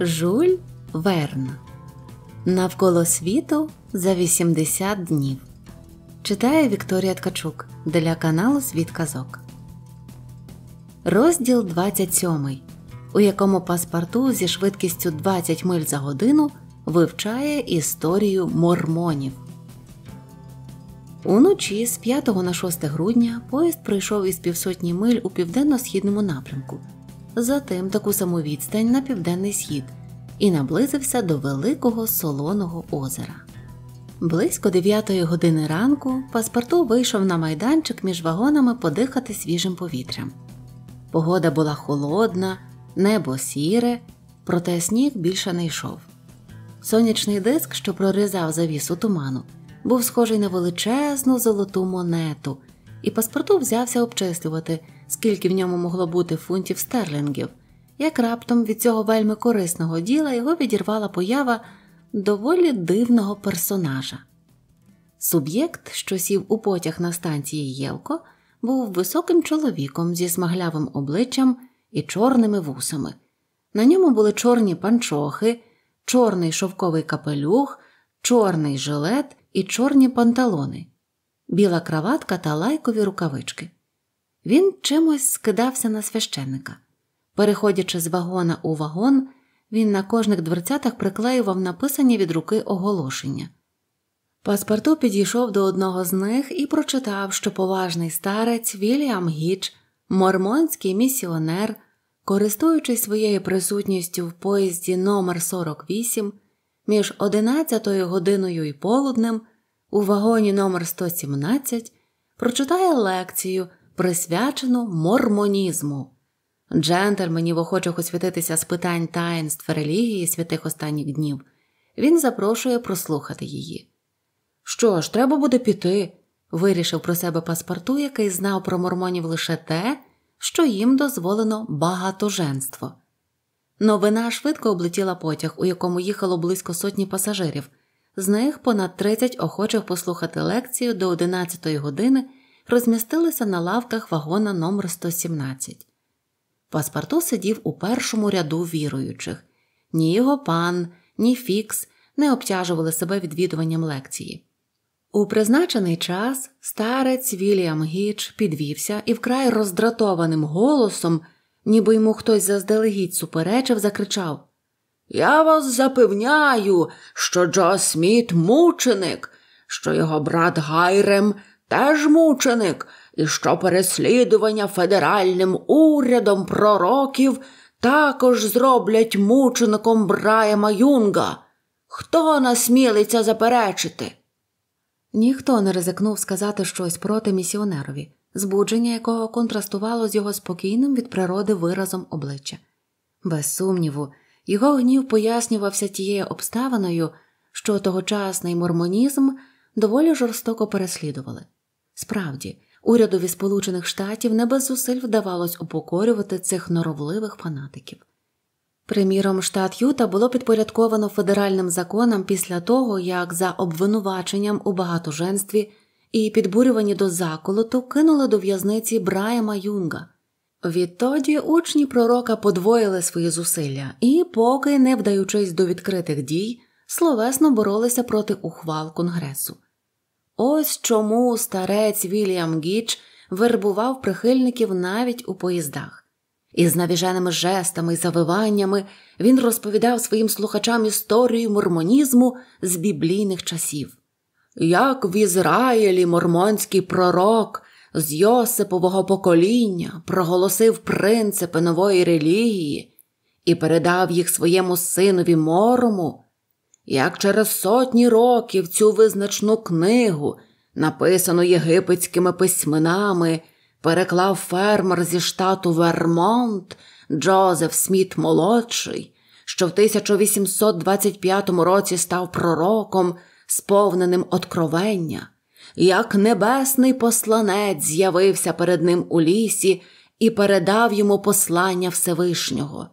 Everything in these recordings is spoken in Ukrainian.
Жуль Верн Навколо світу за 80 днів. Читає Вікторія Ткачук для каналу Світ Казок. Розділ 27, у якому паспорту зі швидкістю 20 миль за годину вивчає історію мормонів. Уночі з 5 на 6 грудня поїзд прийшов із півсотні миль у південно-східному напрямку затим таку саму відстань на південний схід і наблизився до великого солоного озера. Близько 9 години ранку паспорту вийшов на майданчик між вагонами подихати свіжим повітрям. Погода була холодна, небо сіре, проте сніг більше не йшов. Сонячний диск, що прорізав завісу туману, був схожий на величезну золоту монету, і паспорту взявся обчислювати, скільки в ньому могло бути фунтів стерлінгів, як раптом від цього вельми корисного діла його відірвала поява доволі дивного персонажа. Суб'єкт, що сів у потяг на станції Єлко, був високим чоловіком зі смаглявим обличчям і чорними вусами. На ньому були чорні панчохи, чорний шовковий капелюх, чорний жилет і чорні панталони біла краватка та лайкові рукавички. Він чимось скидався на священника. Переходячи з вагона у вагон, він на кожних дверцятах приклеював написані від руки оголошення. Паспорту підійшов до одного з них і прочитав, що поважний старець Вільям Гіч, мормонський місіонер, користуючись своєю присутністю в поїзді номер 48 між 11 годиною і полуднем у вагоні номер 117 прочитає лекцію, присвячену мормонізму. Джентльменів охочих освітитися з питань таїнств релігії святих останніх днів, він запрошує прослухати її. Що ж, треба буде піти, вирішив про себе паспорту, який знав про мормонів лише те, що їм дозволено багатоженство. Новина швидко облетіла потяг, у якому їхало близько сотні пасажирів з них понад 30 охочих послухати лекцію до 11 ї години розмістилися на лавках вагона номер 117. Паспарту сидів у першому ряду віруючих ні його пан, ні фікс не обтяжували себе відвідуванням лекції. У призначений час старець Вільям Гіч підвівся і вкрай роздратованим голосом, ніби йому хтось заздалегідь суперечив, закричав я вас запевняю, що Джо Сміт мученик, що його брат Гайрем теж мученик, і що переслідування федеральним урядом пророків також зроблять мучеником Брайема Юнга. Хто насмілиться заперечити? Ніхто не ризикнув сказати щось проти місіонерові, збудження якого контрастувало з його спокійним від природи виразом обличчя. Без сумніву, його гнів пояснювався тією обставиною, що тогочасний мормонізм доволі жорстоко переслідували. Справді, урядові Сполучених Штатів не без зусиль вдавалось упокорювати цих норовливих фанатиків. Приміром, штат Юта було підпорядковано федеральним законам після того, як за обвинуваченням у багатоженстві і підбурювані до заколоту кинули до в'язниці Брайма Юнга. Відтоді учні пророка подвоїли свої зусилля і, поки не вдаючись до відкритих дій, словесно боролися проти ухвал Конгресу. Ось чому старець Вільям Гіч вербував прихильників навіть у поїздах. Із навіженими жестами і завиваннями він розповідав своїм слухачам історію мормонізму з біблійних часів. Як в Ізраїлі мормонський пророк з Йосипового покоління проголосив принципи нової релігії і передав їх своєму синові морому, як через сотні років цю визначну книгу, написану єгипетськими письменами, переклав фермер зі штату Вермонт Джозеф Сміт Молодший, що в 1825 році став пророком, сповненим откровення як небесний посланець з'явився перед ним у лісі і передав йому послання Всевишнього.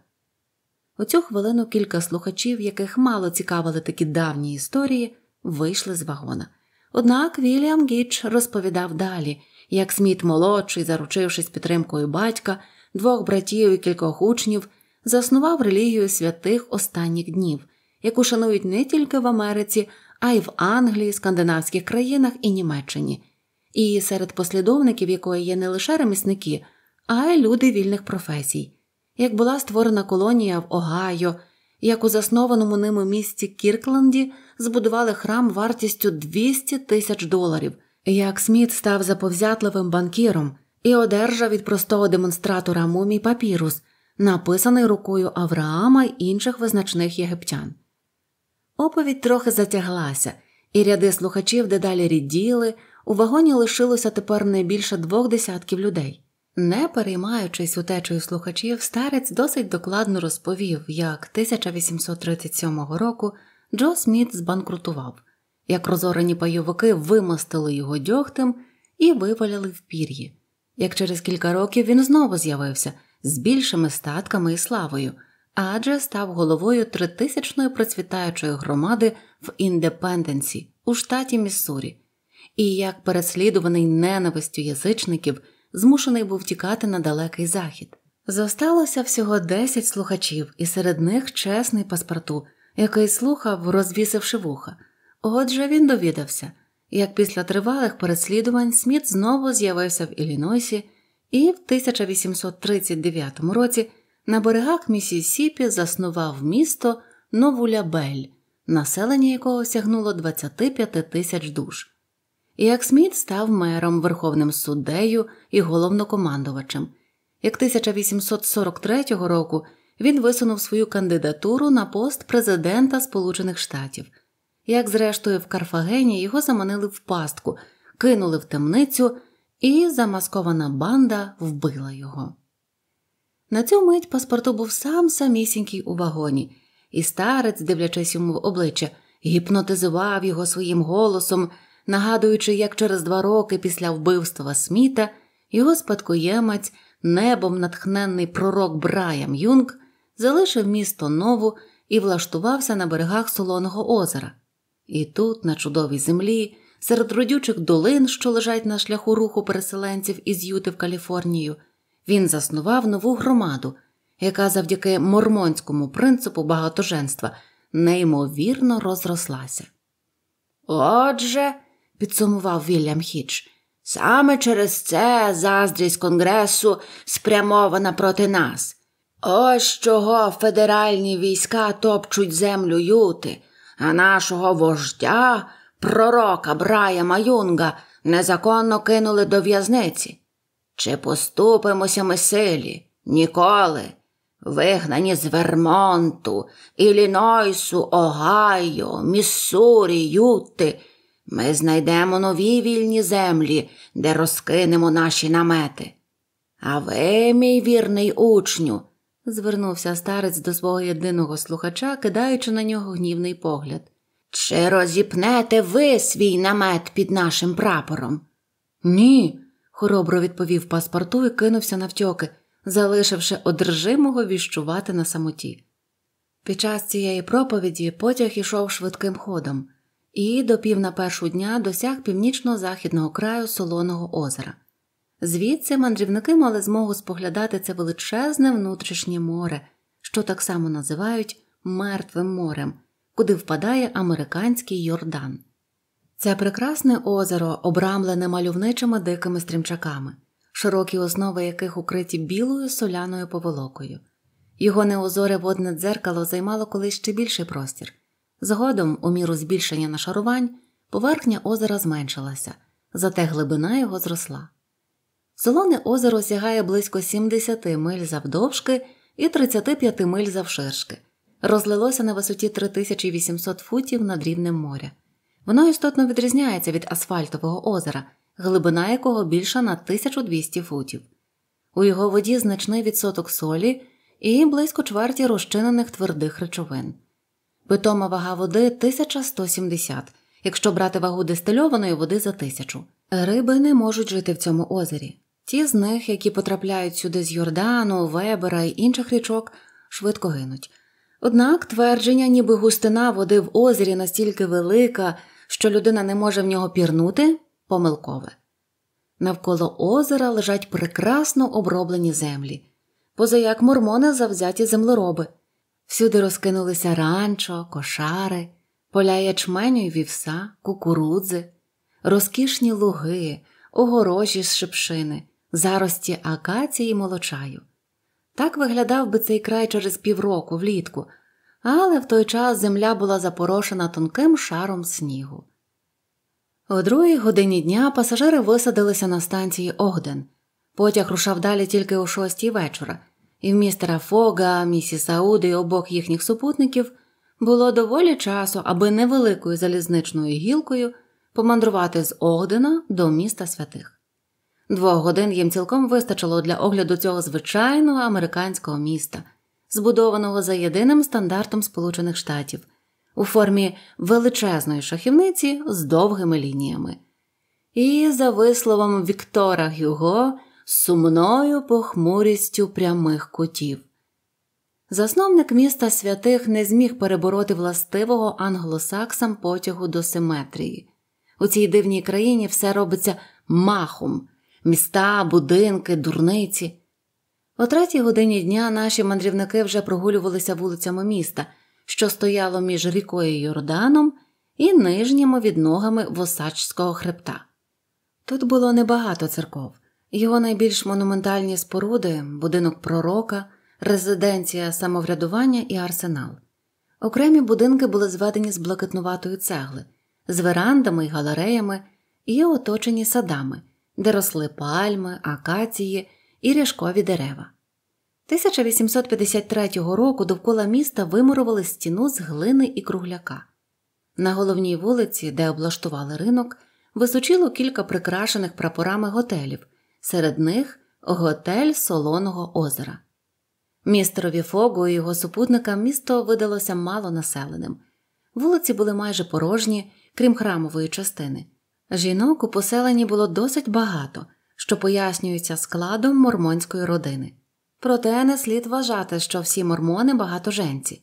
У цю хвилину кілька слухачів, яких мало цікавили такі давні історії, вийшли з вагона. Однак Вільям Гіч розповідав далі, як Сміт молодший, заручившись підтримкою батька, двох братів і кількох учнів, заснував релігію святих останніх днів, яку шанують не тільки в Америці, а й в Англії, скандинавських країнах і Німеччині, і серед послідовників якої є не лише ремісники, а й люди вільних професій, як була створена колонія в Огайо, як у заснованому ними місті Кіркленді збудували храм вартістю 200 тисяч доларів, як Сміт став заповзятливим банкіром і одержав від простого демонстратора мумій папірус, написаний рукою Авраама й інших визначних єгиптян. Оповідь трохи затяглася, і ряди слухачів дедалі ріділи, у вагоні лишилося тепер не більше двох десятків людей. Не переймаючись утечею слухачів, старець досить докладно розповів, як 1837 року Джо Сміт збанкрутував, як розорені пайовики вимостили його дьогтем і виваляли в пір'ї. Як через кілька років він знову з'явився з більшими статками і славою адже став головою тритисячної процвітаючої громади в Індепенденсі у штаті Міссурі, і як переслідуваний ненавистю язичників змушений був тікати на далекий захід. Зосталося всього 10 слухачів, і серед них чесний паспорту, який слухав, розвісивши вуха. Отже, він довідався, як після тривалих переслідувань Сміт знову з'явився в Іллінойсі і в 1839 році на берегах Місісіпі заснував місто нову лябель, населення якого сягнуло 25 тисяч душ. І як Сміт став мером, верховним суддею і головнокомандувачем. Як 1843 року він висунув свою кандидатуру на пост президента Сполучених Штатів. Як, зрештою, в Карфагені його заманили в пастку, кинули в темницю, і замаскована банда вбила його. На цю мить паспорту був сам самісінький у вагоні, і старець, дивлячись йому в обличчя, гіпнотизував його своїм голосом, нагадуючи, як через два роки після вбивства Сміта його спадкоємець, небом натхненний пророк Браям Юнг, залишив місто нову і влаштувався на берегах Солоного озера. І тут, на чудовій землі, серед родючих долин, що лежать на шляху руху переселенців із Юти в Каліфорнію він заснував нову громаду, яка завдяки мормонському принципу багатоженства неймовірно розрослася. Отже, підсумував Вільям Хіч, саме через це заздрість Конгресу спрямована проти нас. Ось чого федеральні війська топчуть землю юти, а нашого вождя, пророка Брая Маюнга, незаконно кинули до в'язниці. Чи поступимося ми силі? Ніколи. Вигнані з Вермонту, Ілінойсу, Огайо, Міссурі, Юти. Ми знайдемо нові вільні землі, де розкинемо наші намети. А ви, мій вірний учню, звернувся старець до свого єдиного слухача, кидаючи на нього гнівний погляд. Чи розіпнете ви свій намет під нашим прапором? Ні, хоробро відповів паспорту і кинувся навтьоки, залишивши одержимого віщувати на самоті. Під час цієї проповіді потяг ішов швидким ходом і до пів на першу дня досяг північно-західного краю Солоного озера. Звідси мандрівники мали змогу споглядати це величезне внутрішнє море, що так само називають Мертвим морем, куди впадає американський Йордан. Це прекрасне озеро, обрамлене мальовничими дикими стрімчаками, широкі основи яких укриті білою соляною поволокою. Його неозоре водне дзеркало займало колись ще більший простір. Згодом, у міру збільшення нашарувань, поверхня озера зменшилася, зате глибина його зросла. Солоне озеро сягає близько 70 миль завдовжки і 35 миль завширшки, розлилося на висоті 3800 футів над рівнем моря. Воно істотно відрізняється від асфальтового озера, глибина якого більша на 1200 футів. У його воді значний відсоток солі і близько чверті розчинених твердих речовин. Питома вага води 1170, якщо брати вагу дистильованої води за 1000. Риби не можуть жити в цьому озері. Ті з них, які потрапляють сюди з Йордану, Вебера і інших річок, швидко гинуть. Однак твердження, ніби густина води в озері настільки велика, що людина не може в нього пірнути помилкове. Навколо озера лежать прекрасно оброблені землі, позаяк як мормони завзяті землероби. Всюди розкинулися ранчо, кошари, поля ячменю і вівса, кукурудзи, розкішні луги, огорожі з шипшини, зарості акації і молочаю. Так виглядав би цей край через півроку влітку але в той час земля була запорошена тонким шаром снігу. О другій годині дня пасажири висадилися на станції Огден. Потяг рушав далі тільки о шостій вечора, і в містера Фога, місіс Сауди і обох їхніх супутників було доволі часу, аби невеликою залізничною гілкою помандрувати з Огдена до міста святих. Двох годин їм цілком вистачило для огляду цього звичайного американського міста, збудованого за єдиним стандартом Сполучених Штатів, у формі величезної шахівниці з довгими лініями. І, за висловом Віктора Гюго, сумною похмурістю прямих кутів. Засновник міста святих не зміг перебороти властивого англосаксам потягу до симетрії. У цій дивній країні все робиться махом міста, будинки, дурниці. О третій годині дня наші мандрівники вже прогулювалися вулицями міста, що стояло між рікою Йорданом і нижніми від ногами Восачського хребта. Тут було небагато церков, його найбільш монументальні споруди будинок пророка, резиденція самоврядування і арсенал. Окремі будинки були зведені з блакитнуватої цегли, з верандами і галереями і оточені садами, де росли пальми, акації і ряжкові дерева. 1853 року довкола міста вимурували стіну з глини і кругляка. На головній вулиці, де облаштували ринок, височило кілька прикрашених прапорами готелів, серед них готель Солоного озера. Містерові Фогу і його супутникам місто видалося малонаселеним. Вулиці були майже порожні, крім храмової частини. Жінок у поселенні було досить багато, що пояснюється складом мормонської родини. Проте не слід вважати, що всі мормони багатоженці.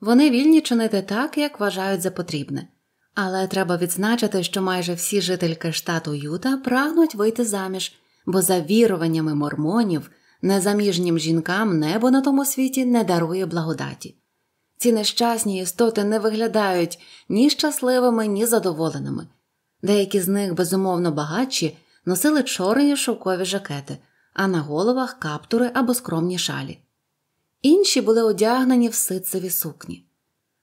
Вони вільні чинити так, як вважають за потрібне. Але треба відзначити, що майже всі жительки штату Юта прагнуть вийти заміж, бо за віруваннями мормонів незаміжнім жінкам небо на тому світі не дарує благодаті. Ці нещасні істоти не виглядають ні щасливими, ні задоволеними. Деякі з них безумовно багатші, носили чорні шовкові жакети, а на головах каптури або скромні шалі. Інші були одягнені в ситцеві сукні.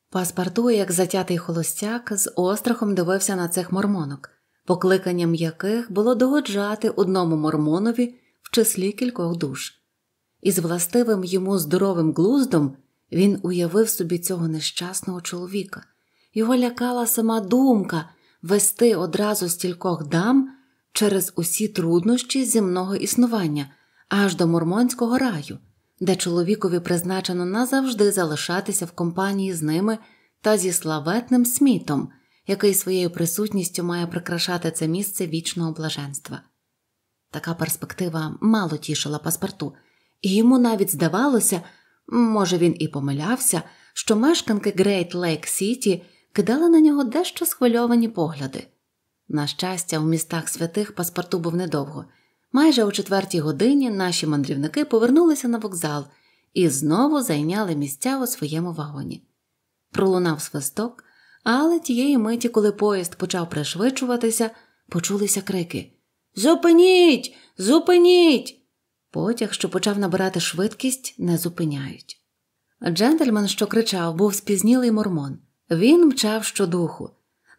Паспарту, як затятий холостяк, з острахом дивився на цих мормонок, покликанням яких було догоджати одному мормонові в числі кількох душ. І з властивим йому здоровим глуздом він уявив собі цього нещасного чоловіка. Його лякала сама думка вести одразу стількох дам через усі труднощі земного існування аж до мормонського раю, де чоловікові призначено назавжди залишатися в компанії з ними та зі славетним смітом, який своєю присутністю має прикрашати це місце вічного блаженства. Така перспектива мало тішила паспорту, і йому навіть здавалося, може, він і помилявся, що мешканки Грейт Лейк Сіті кидали на нього дещо схвильовані погляди. На щастя, у містах святих паспорту був недовго. Майже о четвертій годині наші мандрівники повернулися на вокзал і знову зайняли місця у своєму вагоні. Пролунав свисток, але тієї миті, коли поїзд почав пришвидшуватися, почулися крики Зупиніть! Зупиніть! Потяг, що почав набирати швидкість, не зупиняють. Джентльмен, що кричав, був спізнілий мормон. Він мчав щодуху.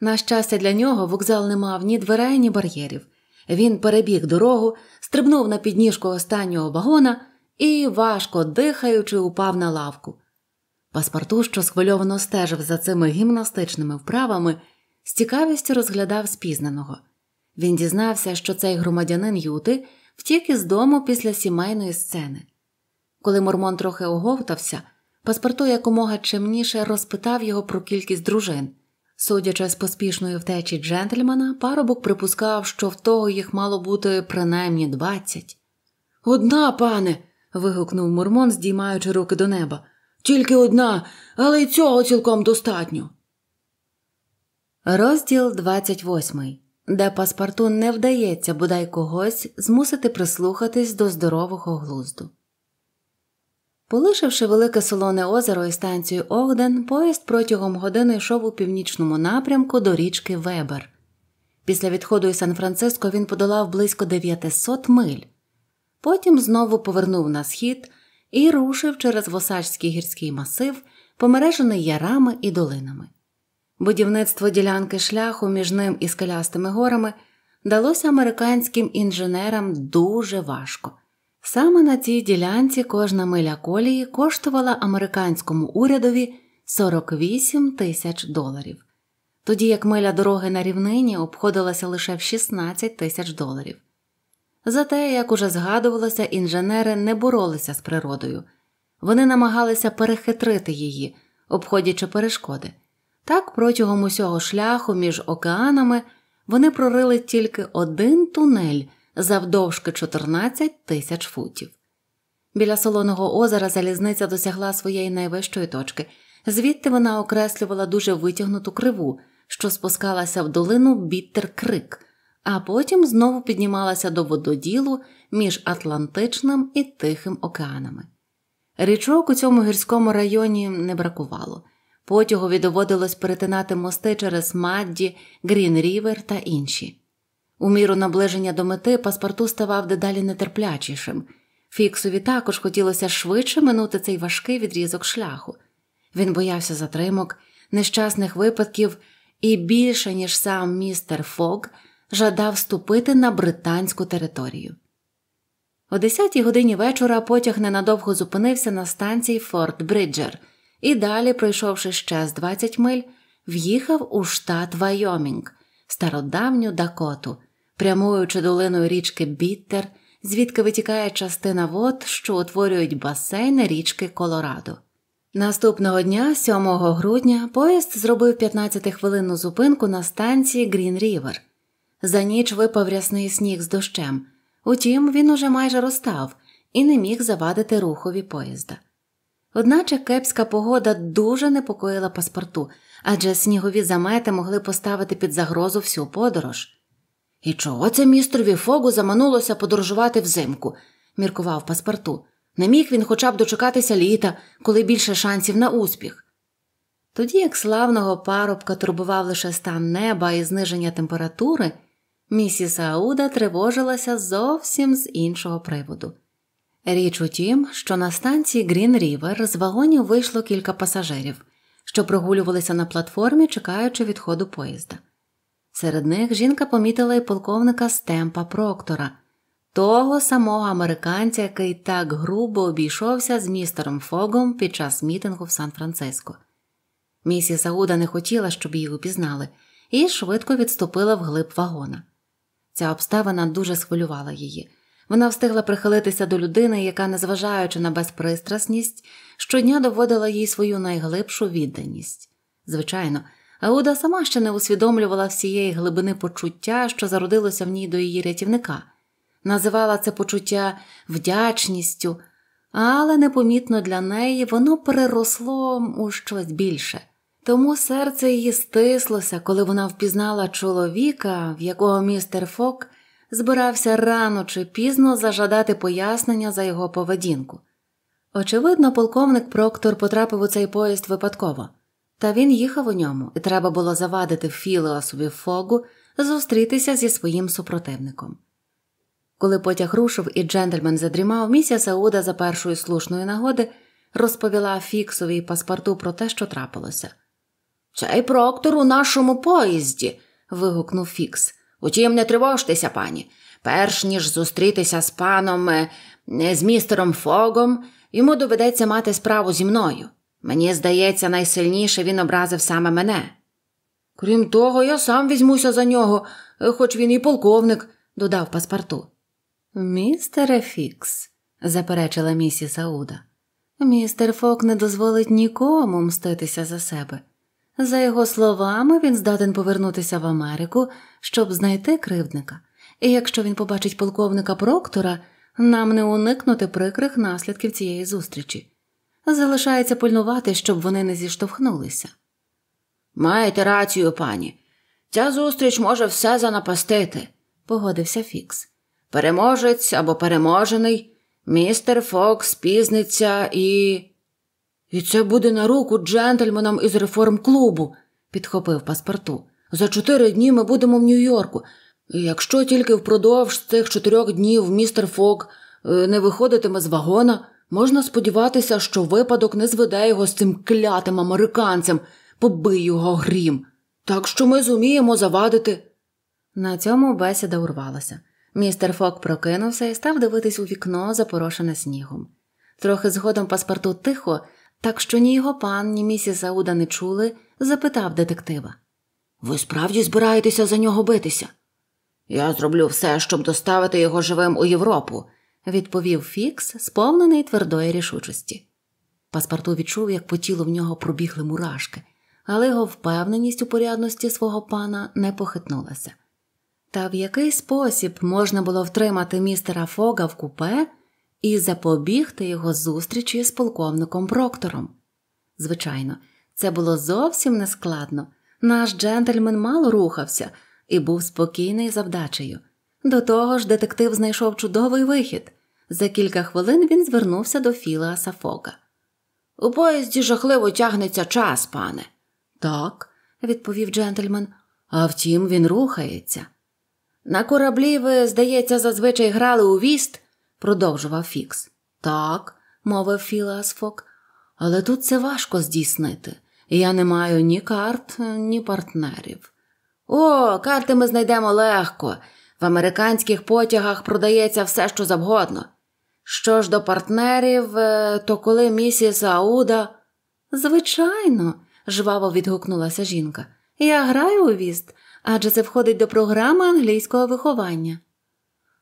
На щастя, для нього вокзал не мав ні дверей, ні бар'єрів. Він перебіг дорогу, стрибнув на підніжку останнього вагона і, важко дихаючи, упав на лавку. Паспорту, що схвильовано стежив за цими гімнастичними вправами, з цікавістю розглядав спізнаного. Він дізнався, що цей громадянин Юти втік із дому після сімейної сцени. Коли Мормон трохи оговтався, паспорту якомога чимніше розпитав його про кількість дружин. Судячи з поспішної втечі джентльмена, парубок припускав, що в того їх мало бути принаймні двадцять. Одна, пане. вигукнув Мурмон, здіймаючи руки до неба. Тільки одна, але й цього цілком достатньо. Розділ 28 де паспорту не вдається бодай когось змусити прислухатись до здорового глузду. Полишивши велике солоне озеро і станцію Огден, поїзд протягом години йшов у північному напрямку до річки Вебер. Після відходу із Сан-Франциско він подолав близько 900 миль, потім знову повернув на схід і рушив через Восачський гірський масив, помережений ярами і долинами. Будівництво ділянки шляху між ним і скелястими горами далося американським інженерам дуже важко. Саме на цій ділянці кожна миля колії коштувала американському урядові 48 тисяч доларів, тоді як миля дороги на рівнині обходилася лише в 16 тисяч доларів. Зате, як уже згадувалося, інженери не боролися з природою, вони намагалися перехитрити її, обходячи перешкоди. Так протягом усього шляху між океанами вони прорили тільки один тунель завдовжки 14 тисяч футів. Біля солоного озера залізниця досягла своєї найвищої точки, звідти вона окреслювала дуже витягнуту криву, що спускалася в долину біттер крик, а потім знову піднімалася до вододілу між Атлантичним і Тихим океанами. Річок у цьому гірському районі не бракувало. Потягові доводилось перетинати мости через Мадді, Грін Рівер та інші. У міру наближення до мети паспорту ставав дедалі нетерплячішим. Фіксові також хотілося швидше минути цей важкий відрізок шляху. Він боявся затримок, нещасних випадків і більше, ніж сам містер Фог, жадав ступити на британську територію. О 10 годині вечора потяг ненадовго зупинився на станції Форт Бриджер і далі, пройшовши ще з 20 миль, в'їхав у штат Вайомінг стародавню Дакоту, прямуючи долиною річки Біттер, звідки витікає частина вод, що утворюють басейни річки Колорадо. Наступного дня, 7 грудня, поїзд зробив 15-хвилинну зупинку на станції Грін Рівер. За ніч випав рясний сніг з дощем, утім, він уже майже розтав і не міг завадити рухові поїзда. Одначе кепська погода дуже непокоїла паспорту, адже снігові замети могли поставити під загрозу всю подорож. І чого це містрові фогу заманулося подорожувати взимку, міркував паспорту. Не міг він хоча б дочекатися літа, коли більше шансів на успіх. Тоді, як славного парубка турбував лише стан неба і зниження температури, місіс Ауда тривожилася зовсім з іншого приводу. Річ у тім, що на станції Грін Рівер з вагонів вийшло кілька пасажирів, що прогулювалися на платформі, чекаючи відходу поїзда. Серед них жінка помітила і полковника Стемпа Проктора, того самого американця, який так грубо обійшовся з містером Фогом під час мітингу в Сан Франциско. Місіс Ауда не хотіла, щоб її упізнали, і швидко відступила в глиб вагона. Ця обставина дуже схвилювала її. Вона встигла прихилитися до людини, яка, незважаючи на безпристрасність, щодня доводила їй свою найглибшу відданість. Звичайно, Ауда сама ще не усвідомлювала всієї глибини почуття, що зародилося в ній до її рятівника, називала це почуття вдячністю, але непомітно для неї воно переросло у щось більше. Тому серце її стислося, коли вона впізнала чоловіка, в якого містер Фок збирався рано чи пізно зажадати пояснення за його поведінку. Очевидно, полковник Проктор потрапив у цей поїзд випадково, та він їхав у ньому, і треба було завадити Філеосові фогу зустрітися зі своїм супротивником. Коли потяг рушив і джентльмен задрімав, місія Сауда, за першої слушної нагоди розповіла Фіксові і паспорту про те, що трапилося. Цей проктор у нашому поїзді. вигукнув Фікс. Утім, не тривожтеся, пані. Перш ніж зустрітися з паном, е, з містером Фогом, йому доведеться мати справу зі мною. Мені здається, найсильніше він образив саме мене. Крім того, я сам візьмуся за нього, е, хоч він і полковник, додав паспорту. Містере Фікс, заперечила місіс Сауда, містер Фок не дозволить нікому мститися за себе. За його словами, він здатен повернутися в Америку, щоб знайти кривдника, і якщо він побачить полковника Проктора, нам не уникнути прикрих наслідків цієї зустрічі. Залишається пильнувати, щоб вони не зіштовхнулися. Маєте рацію, пані. Ця зустріч може все занапастити, погодився Фікс. Переможець або переможений, містер Фокс пізниться і. І це буде на руку джентльменам із реформ клубу, підхопив паспорту. За чотири дні ми будемо в Нью-Йорку. Якщо тільки впродовж цих чотирьох днів містер Фок е, не виходитиме з вагона, можна сподіватися, що випадок не зведе його з цим клятим американцем, побий його грім. Так що ми зуміємо завадити. На цьому бесіда урвалася. Містер Фок прокинувся і став дивитись у вікно, запорошене снігом. Трохи згодом паспорту тихо, так що ні його пан, ні місіс Сауда не чули, запитав детектива. Ви справді збираєтеся за нього битися? Я зроблю все, щоб доставити його живим у Європу, відповів Фікс, сповнений твердої рішучості. Паспарту відчув, як по тілу в нього пробігли мурашки, але його впевненість у порядності свого пана не похитнулася. Та в який спосіб можна було втримати містера Фога в купе і запобігти його зустрічі з полковником Проктором? Звичайно, це було зовсім нескладно. Наш джентльмен мало рухався і був спокійний за вдачею. До того ж, детектив знайшов чудовий вихід. За кілька хвилин він звернувся до Філа Сафока. У поїзді жахливо тягнеться час, пане. Так, відповів джентльмен, а втім, він рухається. На кораблі ви, здається, зазвичай грали у віст, продовжував Фікс. Так, мовив Філасфок, але тут це важко здійснити. Я не маю ні карт, ні партнерів. О, карти ми знайдемо легко. В американських потягах продається все, що завгодно. Що ж до партнерів, е, то коли місіс Ауда. Звичайно, жваво відгукнулася жінка. Я граю у віст, адже це входить до програми англійського виховання.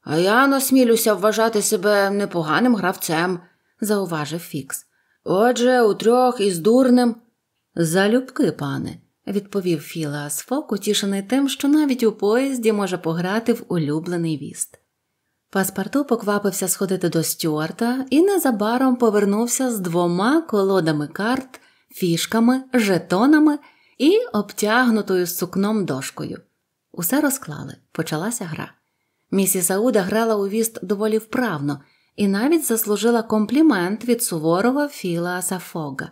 А я насмілюся вважати себе непоганим гравцем, зауважив Фікс. Отже, у трьох із дурним. Залюбки, пане відповів Філа Асфок, утішений тим, що навіть у поїзді може пограти в улюблений віст. Паспарту поквапився сходити до Стюарта і незабаром повернувся з двома колодами карт, фішками, жетонами і обтягнутою сукном дошкою. Усе розклали, почалася гра. Місіс Ауда грала у віст доволі вправно і навіть заслужила комплімент від суворого Філа Асафога.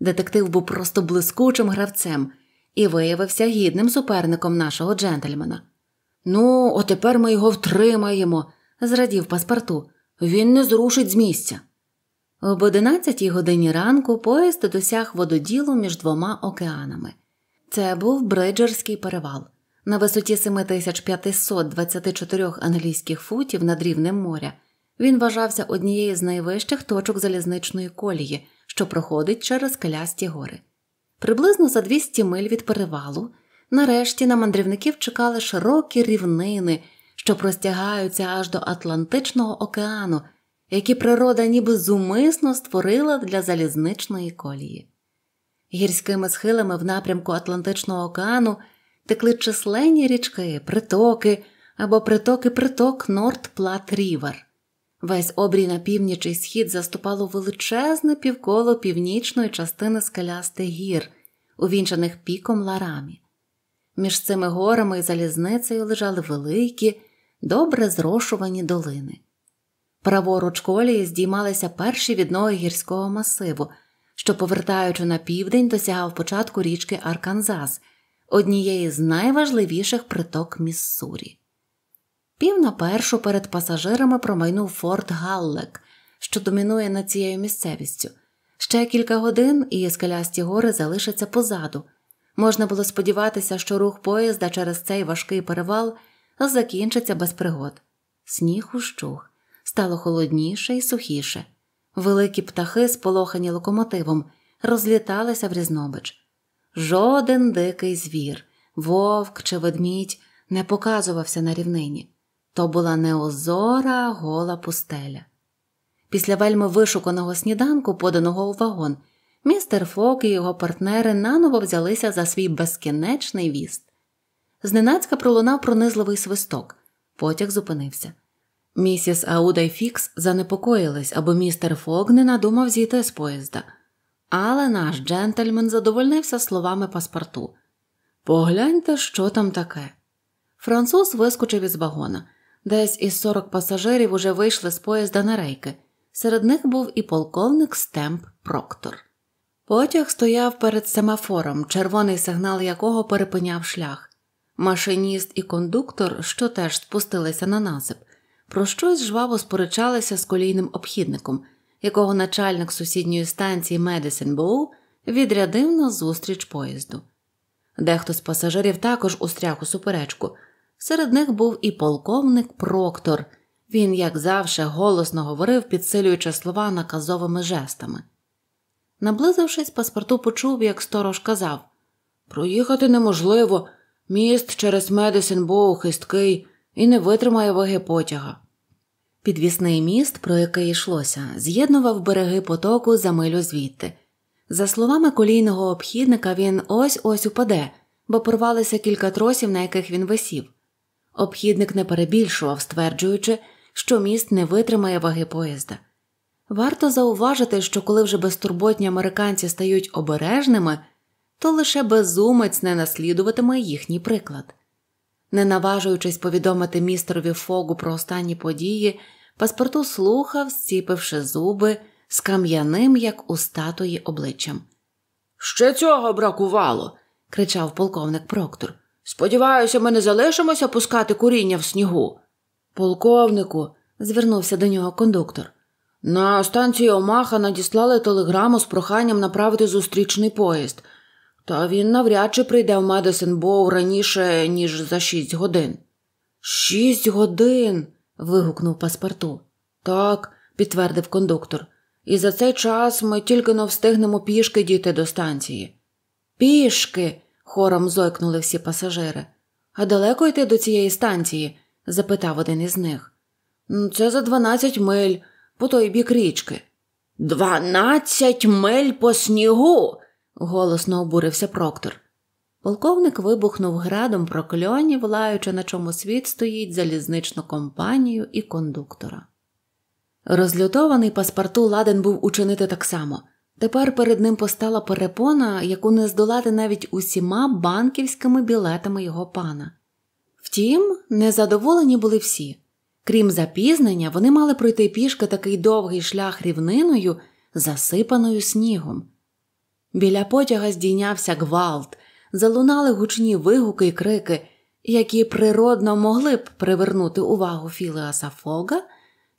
Детектив був просто блискучим гравцем, і виявився гідним суперником нашого джентльмена. Ну, отепер ми його втримаємо, зрадів паспорту. Він не зрушить з місця. Об одинадцятій годині ранку поїзд досяг вододілу між двома океанами. Це був Бриджерський перевал. На висоті 7524 англійських футів над рівнем моря він вважався однією з найвищих точок залізничної колії, що проходить через Калясті гори. Приблизно за 200 миль від перевалу, нарешті на мандрівників чекали широкі рівнини, що простягаються аж до Атлантичного океану, які природа ніби зумисно створила для залізничної колії. Гірськими схилами в напрямку Атлантичного океану текли численні річки, притоки або притоки приток Норд Плат Рівер. Весь обрій на північ і схід заступало величезне півколо північної частини скелястих гір, увінчаних піком ларамі. Між цими горами і залізницею лежали великі, добре зрошувані долини. Праворуч колії здіймалися перші від ноги гірського масиву, що, повертаючи на південь, досягав початку річки Арканзас, однієї з найважливіших приток Міссурі. Пів на першу перед пасажирами промайнув Форт Галлек, що домінує над цією місцевістю. Ще кілька годин і скелясті гори залишаться позаду. Можна було сподіватися, що рух поїзда через цей важкий перевал закінчиться без пригод. Сніг ущух, стало холодніше і сухіше. Великі птахи, сполохані локомотивом, розліталися в різнобич. Жоден дикий звір, вовк чи ведмідь не показувався на рівнині. То була неозора гола пустеля. Після вельми вишуканого сніданку, поданого у вагон, містер Фок і його партнери наново взялися за свій безкінечний віст. Зненацька пролунав пронизливий свисток, потяг зупинився. Місіс Ауда й Фікс занепокоїлись, аби містер Фок не надумав зійти з поїзда. Але наш джентльмен задовольнився словами паспорту. Погляньте, що там таке. Француз вискочив із вагона. Десь із сорок пасажирів уже вийшли з поїзда на рейки. Серед них був і полковник Стемп Проктор. Потяг стояв перед семафором, червоний сигнал якого перепиняв шлях. Машиніст і кондуктор, що теж спустилися на насип, про щось жваво сперечалися з колійним обхідником, якого начальник сусідньої станції Медисен Боу відрядив на зустріч поїзду. Дехто з пасажирів також устряг у суперечку. Серед них був і полковник Проктор. Він, як завше, голосно говорив, підсилюючи слова наказовими жестами. Наблизившись, паспорту почув, як сторож казав Проїхати неможливо, міст через Медесінбоу хисткий і не витримає ваги потяга. Підвісний міст, про який йшлося, з'єднував береги потоку за милю звідти. За словами колійного обхідника, він ось ось упаде, бо порвалися кілька тросів, на яких він висів. Обхідник не перебільшував, стверджуючи, що міст не витримає ваги поїзда. Варто зауважити, що коли вже безтурботні американці стають обережними, то лише безумець не наслідуватиме їхній приклад. Не наважуючись повідомити містерові фогу про останні події, паспорту слухав, зціпивши зуби з кам'яним, як у статуї обличчям. Ще цього бракувало, кричав полковник Проктор. Сподіваюся, ми не залишимося пускати куріння в снігу. Полковнику, звернувся до нього кондуктор. На станцію Омаха надіслали телеграму з проханням направити зустрічний поїзд, та він навряд чи прийде в Медесен Боу раніше, ніж за шість годин. Шість годин. вигукнув паспорту. Так, підтвердив кондуктор. І за цей час ми тільки не встигнемо пішки дійти до станції. Пішки хором зойкнули всі пасажири. А далеко йти до цієї станції? запитав один із них. Це за дванадцять миль по той бік річки. Дванадцять миль по снігу. голосно обурився Проктор. Полковник вибухнув градом прокльонів, лаючи, на чому світ стоїть залізничну компанію і кондуктора. Розлютований паспорту ладен був учинити так само. Тепер перед ним постала перепона, яку не здолати навіть усіма банківськими білетами його пана. Втім, незадоволені були всі. Крім запізнення, вони мали пройти пішки такий довгий шлях рівниною, засипаною снігом. Біля потяга здійнявся гвалт, залунали гучні вигуки й крики, які природно могли б привернути увагу Філеаса Фога,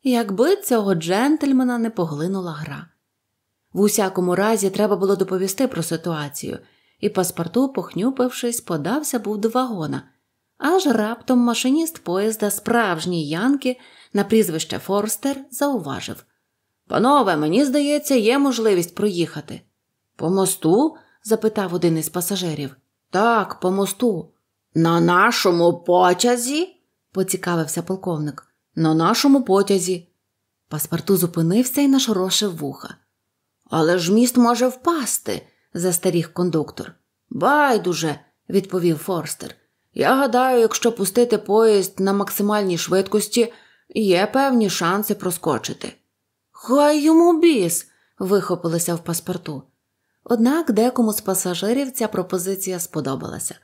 якби цього джентльмена не поглинула гра. В усякому разі треба було доповісти про ситуацію, і паспорту, похнюпившись, подався був до вагона. Аж раптом машиніст поїзда справжній Янки на прізвище Форстер зауважив Панове, мені здається, є можливість проїхати. По мосту? запитав один із пасажирів. Так, по мосту. На нашому потязі? поцікавився полковник. На нашому потязі. Паспорту зупинився і нашорошив вуха. Але ж міст може впасти, застеріг кондуктор. Байдуже, відповів Форстер. Я гадаю, якщо пустити поїзд на максимальній швидкості, є певні шанси проскочити. Хай йому біс. вихопилося в паспорту. Однак декому з пасажирів ця пропозиція сподобалася.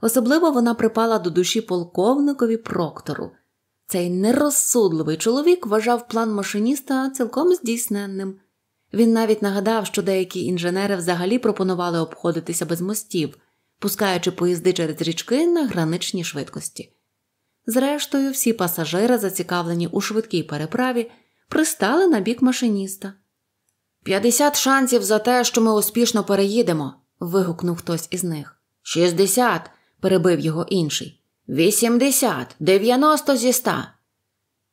Особливо вона припала до душі полковникові проктору. Цей нерозсудливий чоловік вважав план машиніста цілком здійсненним. Він навіть нагадав, що деякі інженери взагалі пропонували обходитися без мостів, пускаючи поїзди через річки на граничні швидкості. Зрештою, всі пасажири, зацікавлені у швидкій переправі, пристали на бік машиніста. П'ятдесят шансів за те, що ми успішно переїдемо. вигукнув хтось із них. Шістдесят. перебив його інший. Вісімдесят, дев'яносто зі ста.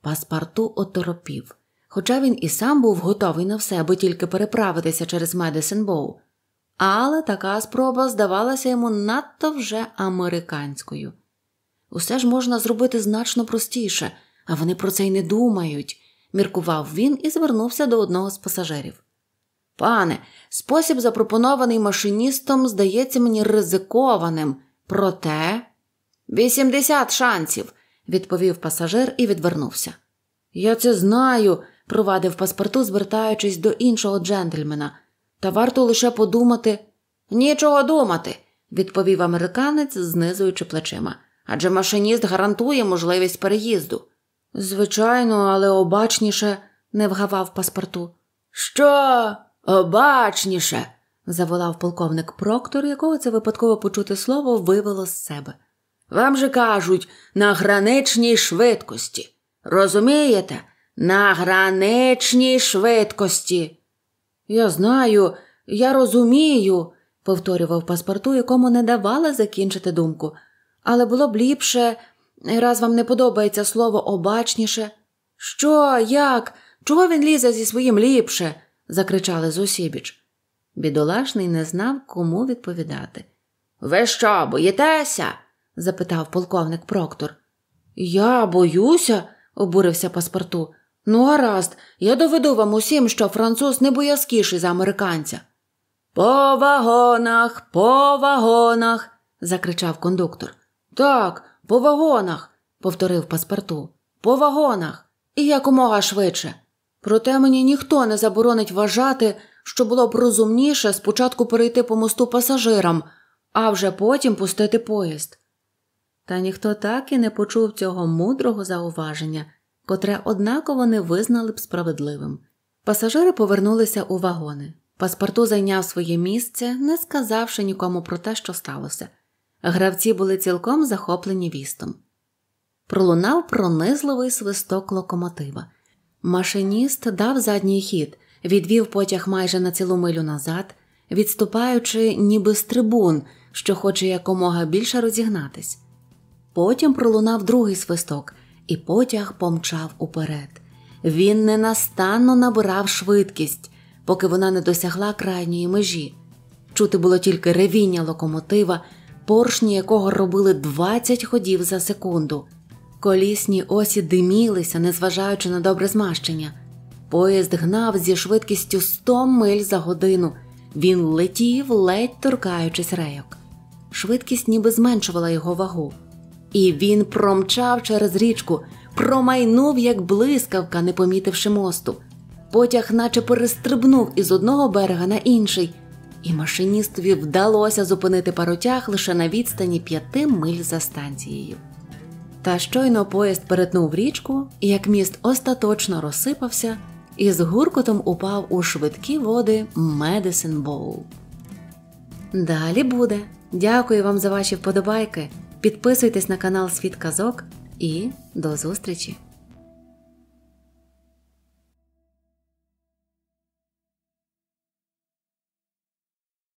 Паспарту оторопів хоча він і сам був готовий на все, аби тільки переправитися через Медесенбоу. Але така спроба здавалася йому надто вже американською. Усе ж можна зробити значно простіше, а вони про це й не думають, міркував він і звернувся до одного з пасажирів. Пане, спосіб, запропонований машиністом, здається мені ризикованим, проте. Вісімдесят шансів, відповів пасажир і відвернувся. Я це знаю, провадив паспорту, звертаючись до іншого джентльмена, та варто лише подумати нічого думати, відповів американець, знизуючи плечима. Адже машиніст гарантує можливість переїзду. Звичайно, але обачніше, не вгавав паспорту. Що обачніше? заволав полковник Проктор, якого це випадково почути слово вивело з себе. Вам же кажуть, на граничній швидкості. Розумієте, на граничній швидкості. Я знаю, я розумію, повторював паспорту, якому не давала закінчити думку. Але було б ліпше, раз вам не подобається слово обачніше. Що, як? Чого він лізе зі своїм ліпше? закричали зусібіч. Бідолашний не знав, кому відповідати. Ви що, боїтеся? запитав полковник Проктор. Я боюся, обурився паспорту. Ну, гаразд, я доведу вам усім, що француз не боязкіший за американця. По вагонах, по вагонах. закричав кондуктор. Так, по вагонах, повторив паспорту. По вагонах. І якомога швидше. Проте мені ніхто не заборонить вважати, що було б розумніше спочатку перейти по мосту пасажирам, а вже потім пустити поїзд. Та ніхто так і не почув цього мудрого зауваження котре однаково не визнали б справедливим. Пасажири повернулися у вагони. Паспорту зайняв своє місце, не сказавши нікому про те, що сталося. Гравці були цілком захоплені вістом. Пролунав пронизливий свисток локомотива. Машиніст дав задній хід, відвів потяг майже на цілу милю назад, відступаючи, ніби з трибун, що хоче якомога більше розігнатись. Потім пролунав другий свисток, і потяг помчав уперед. Він ненастанно набирав швидкість, поки вона не досягла крайньої межі. Чути було тільки ревіння локомотива, поршні якого робили 20 ходів за секунду. Колісні осі димілися, незважаючи на добре змащення. Поїзд гнав зі швидкістю 100 миль за годину. Він летів, ледь торкаючись рейок. Швидкість ніби зменшувала його вагу. І він промчав через річку, промайнув, як блискавка, не помітивши мосту. Потяг, наче перестрибнув із одного берега на інший, і машиністові вдалося зупинити паротяг лише на відстані п'яти миль за станцією. Та щойно поїзд перетнув річку, як міст остаточно розсипався, і з гуркотом упав у швидкі води Медисин Боул. Далі буде. Дякую вам за ваші вподобайки. Підписуйтесь на канал Світ Казок і до зустрічі!